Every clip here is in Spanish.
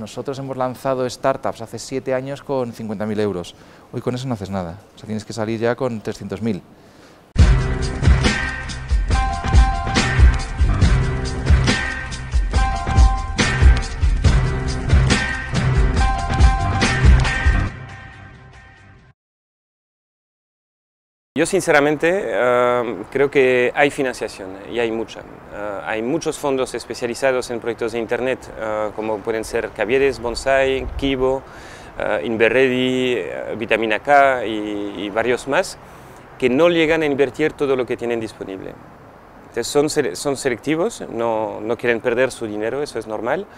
Nosotros hemos lanzado startups hace siete años con 50.000 euros. Hoy con eso no haces nada. O sea, tienes que salir ya con 300.000. Yo sinceramente eh, creo que hay financiación y hay mucha. Eh, hay muchos fondos especializados en proyectos de Internet, eh, como pueden ser Cavieres, Bonsai, Kibo, Inverredi, Vitamina K y, varios más, que no llegan a invertir todo lo que tienen disponible. Entonces son, son selectivos, no, no quieren perder su dinero, eso es normal,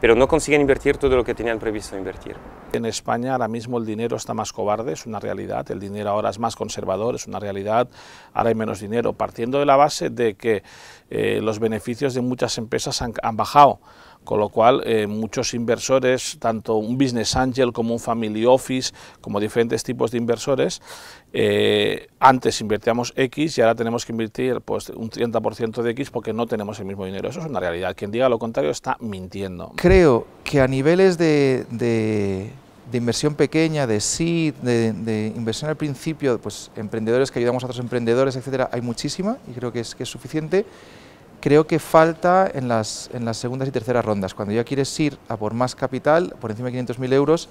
pero no consiguen invertir todo lo que tenían previsto invertir. En España ahora mismo el dinero está más cobarde, es una realidad, el dinero ahora es más conservador, es una realidad, ahora hay menos dinero, partiendo de la base de que eh, los beneficios de muchas empresas han bajado con lo cual eh, muchos inversores, tanto un business angel como un family office, como diferentes tipos de inversores, eh, antes invertíamos X y ahora tenemos que invertir pues, un 30% de X porque no tenemos el mismo dinero. Eso es una realidad. Quien diga lo contrario está mintiendo. Creo que a niveles de, de, inversión pequeña, de seed, de, inversión al principio, pues emprendedores que ayudamos a otros emprendedores, etcétera, hay muchísima y creo que es, que es suficiente creo que falta en las, en las segundas y terceras rondas. Cuando ya quieres ir a por más capital, por encima de 500.000 euros,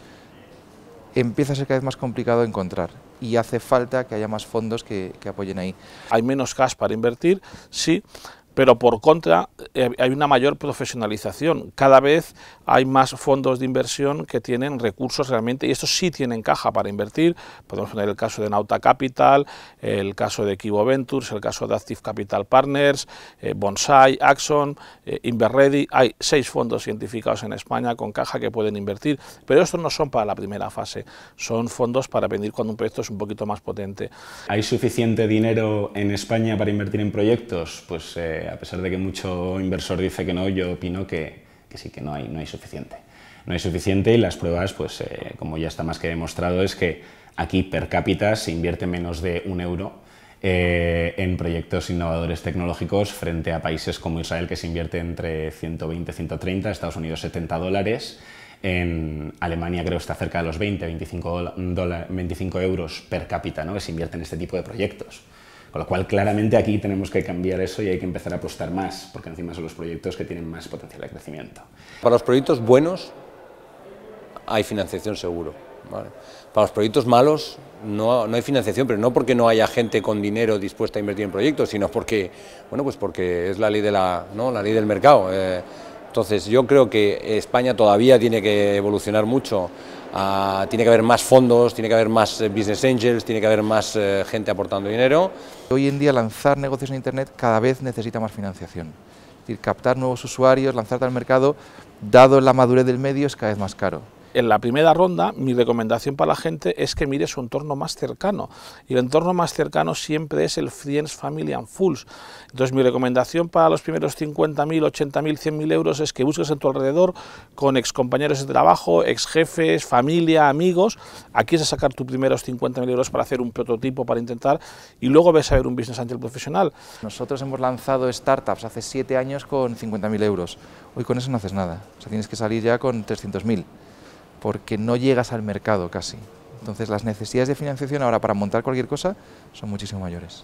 empieza a ser cada vez más complicado encontrar y hace falta que haya más fondos que, que apoyen ahí. Hay menos cash para invertir, sí pero por contra eh, hay una mayor profesionalización. Cada vez hay más fondos de inversión que tienen recursos realmente, y estos sí tienen caja para invertir. Podemos poner el caso de Nauta Capital, el caso de Kibo Ventures, el caso de Active Capital Partners, eh, Bonsai, Axon, eh, Inverready. Hay seis fondos identificados en España con caja que pueden invertir, pero estos no son para la primera fase, son fondos para venir cuando un proyecto es un poquito más potente. ¿Hay suficiente dinero en España para invertir en proyectos? Pues a pesar de que mucho inversor dice que no, yo opino que, sí, que no hay, no hay suficiente. No hay suficiente y las pruebas, pues eh, como ya está más que demostrado, es que aquí per cápita se invierte menos de un euro eh, en proyectos innovadores tecnológicos frente a países como Israel que se invierte entre 120 y 130, Estados Unidos 70 dólares, en Alemania creo que está cerca de los 20, 25, euros per cápita ¿no? que se invierte en este tipo de proyectos. Con lo cual, claramente aquí tenemos que cambiar eso y hay que empezar a apostar más, porque encima son los proyectos que tienen más potencial de crecimiento. Para los proyectos buenos hay financiación seguro. Para los proyectos malos no, no, hay financiación, pero no porque no haya gente con dinero dispuesta a invertir en proyectos, sino porque, bueno, pues porque es la ley, de la, la ley del mercado. Eh, entonces yo creo que España todavía tiene que evolucionar mucho, ah, tiene que haber más fondos, tiene que haber más eh, business angels, tiene que haber más eh, gente aportando dinero. Hoy en día lanzar negocios en Internet cada vez necesita más financiación. Es decir, captar nuevos usuarios, lanzarte al mercado, dado la madurez del medio, es cada vez más caro en la primera ronda, mi recomendación para la gente es que mire su entorno más cercano. Y el entorno más cercano siempre es el Friends, Family and Fools. Entonces, mi recomendación para los primeros 50.000, 80.000, 100.000 euros es que busques en tu alrededor con ex compañeros de trabajo, ex jefes, familia, amigos. Aquí es a sacar tus primeros 50.000 euros para hacer un prototipo, para intentar, y luego ves a ver un business angel profesional. Nosotros hemos lanzado startups hace 7 años con 50.000 euros. Hoy con eso no haces nada. O sea, tienes que salir ya con 300.000 porque no llegas al mercado casi. Entonces las necesidades de financiación ahora para montar cualquier cosa son muchísimo mayores.